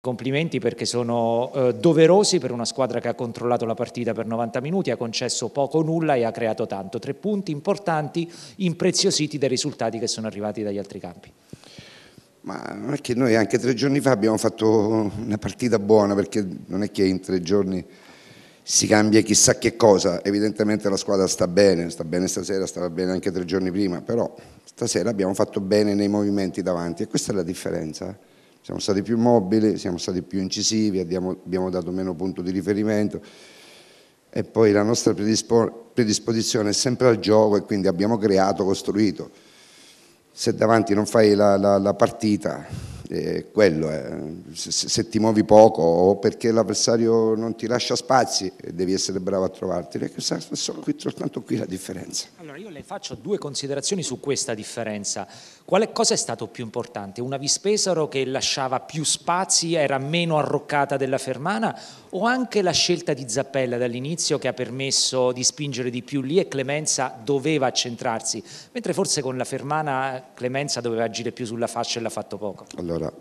Complimenti perché sono eh, doverosi per una squadra che ha controllato la partita per 90 minuti, ha concesso poco o nulla e ha creato tanto. Tre punti importanti, impreziositi dai risultati che sono arrivati dagli altri campi. Ma non è che noi anche tre giorni fa abbiamo fatto una partita buona perché non è che in tre giorni si cambia chissà che cosa, evidentemente la squadra sta bene, sta bene stasera, stava bene anche tre giorni prima, però stasera abbiamo fatto bene nei movimenti davanti e questa è la differenza siamo stati più mobili, siamo stati più incisivi, abbiamo, abbiamo dato meno punto di riferimento e poi la nostra predisposizione è sempre al gioco e quindi abbiamo creato, costruito. Se davanti non fai la, la, la partita eh, quello è, se, se, ti muovi poco o perché l'avversario non ti lascia spazi eh, devi essere bravo a trovarti, perché sono qui, soltanto qui la differenza. Allora io le faccio due considerazioni su questa differenza. Quale cosa è stato più importante? Una Vispesaro che lasciava più spazi, era meno arroccata della Fermana o anche la scelta di Zappella dall'inizio che ha permesso di spingere di più lì e Clemenza doveva accentrarsi, mentre forse con la Fermana eh, Clemenza doveva agire più sulla fascia e l'ha fatto poco? Allora,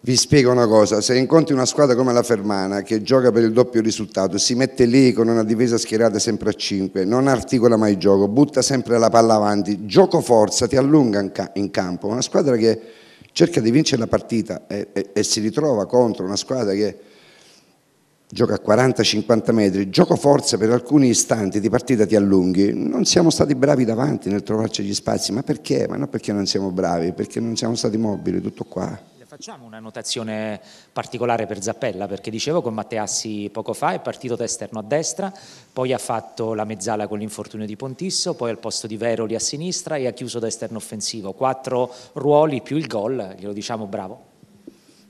vi spiego una cosa, se incontri una squadra come la Fermana che gioca per il doppio risultato, si mette lì con una difesa schierata sempre a 5, non articola mai il gioco, butta sempre la palla avanti, gioco forza, ti allunga in campo, una squadra che cerca di vincere la partita e, e, e si ritrova contro una squadra che gioca a 40-50 metri, gioco forza per alcuni istanti di partita ti allunghi, non siamo stati bravi davanti nel trovarci gli spazi, ma perché? Ma non perché non siamo bravi, perché non siamo stati mobili, tutto qua. Facciamo una notazione particolare per Zappella, perché dicevo con Matteassi poco fa è partito da esterno a destra, poi ha fatto la mezzala con l'infortunio di Pontisso, poi al posto di Veroli a sinistra e ha chiuso da esterno offensivo. Quattro ruoli più il gol, glielo diciamo bravo.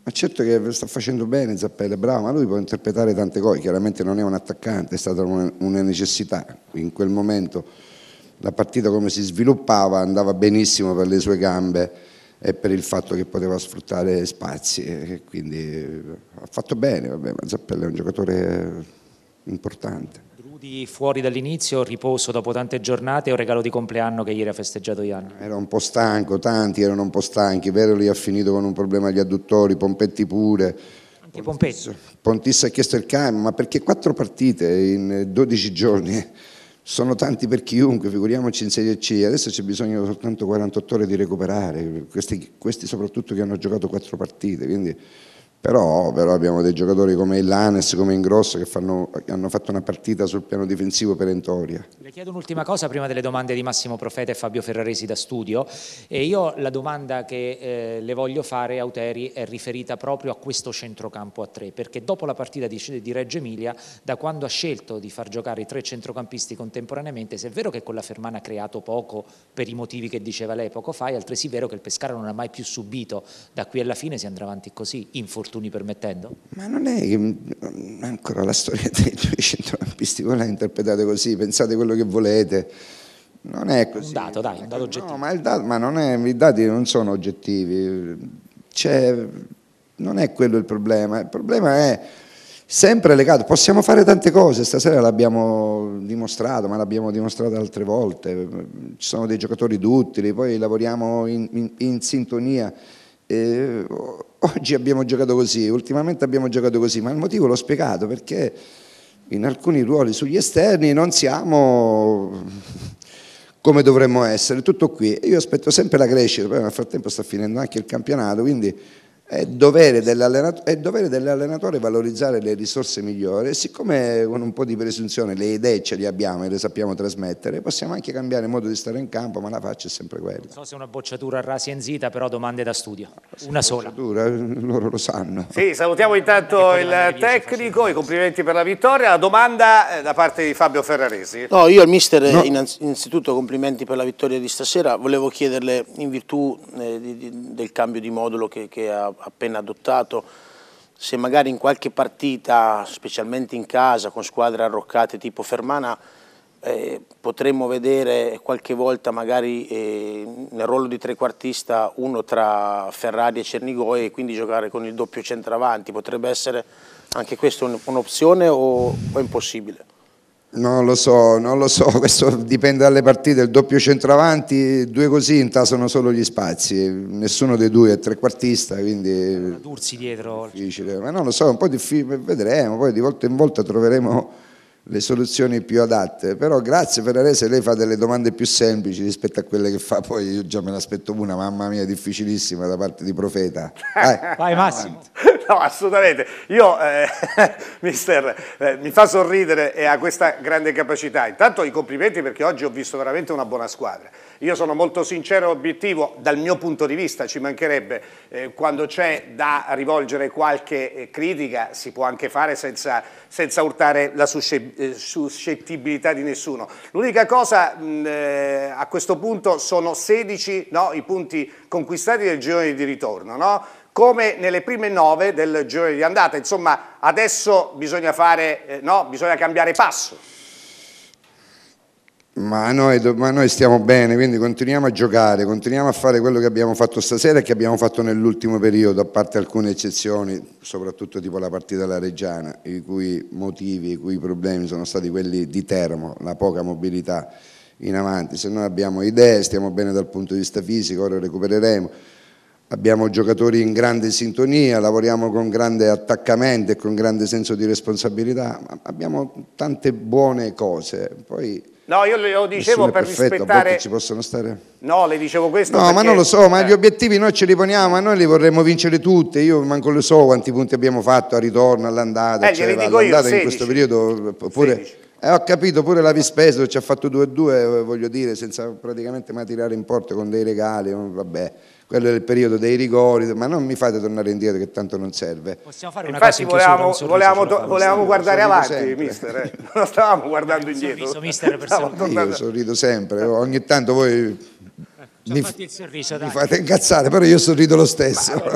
Ma certo che sta facendo bene Zappelle, bravo, ma lui può interpretare tante cose, chiaramente non è un attaccante, è stata una necessità. In quel momento la partita come si sviluppava andava benissimo per le sue gambe e per il fatto che poteva sfruttare spazi, eh, quindi eh, ha fatto bene, vabbè, ma Zappella è un giocatore eh, importante. Benvenuti fuori dall'inizio, riposo dopo tante giornate o regalo di compleanno che ieri ha festeggiato Ian? Era un po' stanco, tanti erano un po' stanchi, Veroli ha finito con un problema agli adduttori, Pompetti pure. Anche Pompetti. Pontis ha chiesto il cambio, ma perché quattro partite in 12 giorni? Sono tanti per chiunque, figuriamoci in Serie C, adesso c'è bisogno soltanto 48 ore di recuperare, questi, questi soprattutto che hanno giocato quattro partite, quindi... Però, però, abbiamo dei giocatori come Lanes, come Ingrosso che fanno, hanno fatto una partita sul piano difensivo perentoria. Le chiedo un'ultima cosa prima delle domande di Massimo Profeta e Fabio Ferraresi da studio e io la domanda che eh, le voglio fare Auteri è riferita proprio a questo centrocampo a tre perché dopo la partita di, di Reggio Emilia da quando ha scelto di far giocare i tre centrocampisti contemporaneamente se è vero che con la Fermana ha creato poco per i motivi che diceva lei poco fa è altresì vero che il Pescara non ha mai più subito da qui alla fine si andrà avanti così infortunato infortuni permettendo? Ma non è che mm, ancora la storia dei centrocampisti voi la interpretate così, pensate quello che volete. Non è così. Un dato, dai, un dato oggettivo. No, ma, dato, ma non è, i dati non sono oggettivi. Cioè, non è quello il problema. Il problema è sempre legato. Possiamo fare tante cose, stasera l'abbiamo dimostrato, ma l'abbiamo dimostrato altre volte. Ci sono dei giocatori duttili, poi lavoriamo in, in, in sintonia. Eh, oggi abbiamo giocato così, ultimamente abbiamo giocato così, ma il motivo l'ho spiegato perché in alcuni ruoli sugli esterni non siamo come dovremmo essere, tutto qui. Io aspetto sempre la crescita, poi nel frattempo sta finendo anche il campionato, quindi è dovere, è dovere, dell'allenatore valorizzare le risorse migliori e siccome con un po' di presunzione le idee ce le abbiamo e le sappiamo trasmettere, possiamo anche cambiare modo di stare in campo, ma la faccia è sempre quella. Non so se è una bocciatura rasi enzita, però domande da studio. Una sola. Loro lo sanno. Sì, salutiamo intanto ecco il tecnico, i complimenti per la vittoria. La domanda eh, da parte di Fabio Ferraresi. No, io al mister no. innanzitutto complimenti per la vittoria di stasera. Volevo chiederle in virtù eh, di, di, del cambio di modulo che, che ha appena adottato, se magari in qualche partita, specialmente in casa, con squadre arroccate tipo Fermana, eh, potremmo vedere qualche volta magari eh, nel ruolo di trequartista uno tra Ferrari e Cernigoi e quindi giocare con il doppio centravanti, potrebbe essere anche questa un'opzione o, o è impossibile? Non lo so, non lo so, questo dipende dalle partite, il doppio centravanti, due così intasano solo gli spazi, nessuno dei due è trequartista, quindi... Dursi dietro... Difficile, ma non lo so, è un po' difficile, vedremo, poi di volta in volta troveremo le soluzioni più adatte, però grazie Ferrarese, se lei fa delle domande più semplici rispetto a quelle che fa, poi io già me ne aspetto una, mamma mia, difficilissima da parte di Profeta. Vai, Vai Massimo. Avanti no, assolutamente. Io, eh, mister, eh, mi fa sorridere e ha questa grande capacità. Intanto i complimenti perché oggi ho visto veramente una buona squadra. Io sono molto sincero e obiettivo, dal mio punto di vista ci mancherebbe, eh, quando c'è da rivolgere qualche eh, critica si può anche fare senza, senza urtare la eh, suscettibilità di nessuno. L'unica cosa mh, eh, a questo punto sono 16 no, i punti conquistati del girone di ritorno, no? come nelle prime nove del girone di andata. Insomma, adesso bisogna, fare, eh, no, bisogna cambiare passo. Ma noi, ma noi, stiamo bene, quindi continuiamo a giocare, continuiamo a fare quello che abbiamo fatto stasera e che abbiamo fatto nell'ultimo periodo, a parte alcune eccezioni, soprattutto tipo la partita alla Reggiana, i cui motivi, i cui problemi sono stati quelli di Termo, la poca mobilità in avanti. Se noi abbiamo idee, stiamo bene dal punto di vista fisico, ora recupereremo abbiamo giocatori in grande sintonia, lavoriamo con grande attaccamento e con grande senso di responsabilità, abbiamo tante buone cose. Poi no, io lo dicevo per perfetto, rispettare... ci possono stare... No, le dicevo questo No, perché... ma non lo so, ma eh. gli obiettivi noi ce li poniamo, ma noi li vorremmo vincere tutte, io manco lo so quanti punti abbiamo fatto a ritorno, all'andata, eh, cioè, all'andata in questo periodo... oppure... 16. Eh, ho capito pure la Vispeso ci ha fatto 2-2, eh, voglio dire, senza praticamente mai tirare in porto con dei regali, vabbè quello il periodo dei rigori, ma non mi fate tornare indietro che tanto non serve. Possiamo fare una Infatti volevamo, chiusura, volevamo, volevamo, guardare avanti, sempre. mister, eh? non stavamo guardando indietro. Sorriso, mister, per Io sorrido sempre, eh. ogni tanto voi... Mi, il sorriso, mi fate incazzare, però io sorrido lo stesso. Ma,